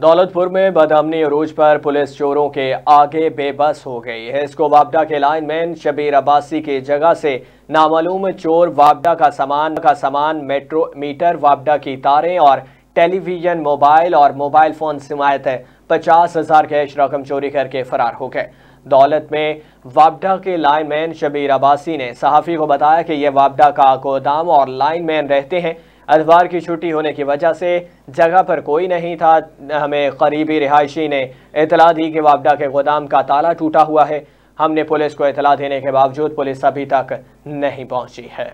दौलतपुर में बदामनी अरूज पर पुलिस चोरों के आगे बेबस हो गई है इसको वापडा के लाइनमैन शबीर अब्बासी की जगह से नामालूम चोर वापडा का सामान का सामान मेट्रो मीटर वापडा की तारें और टेलीविजन मोबाइल और मोबाइल फ़ोन समायत है पचास हज़ार कैश रकम चोरी करके फरार हो गए दौलत में वापडा के लाइनमैन शबीर अब्बासी ने सहाफ़ी को बताया कि यह वापडा का गोदाम और लाइनमैन रहते हैं अदवार की छुट्टी होने की वजह से जगह पर कोई नहीं था हमें करीबी रिहायशी ने इतला दी कि वापडा के गोदाम का ताला टूटा हुआ है हमने पुलिस को इतला देने के बावजूद पुलिस अभी तक नहीं पहुंची है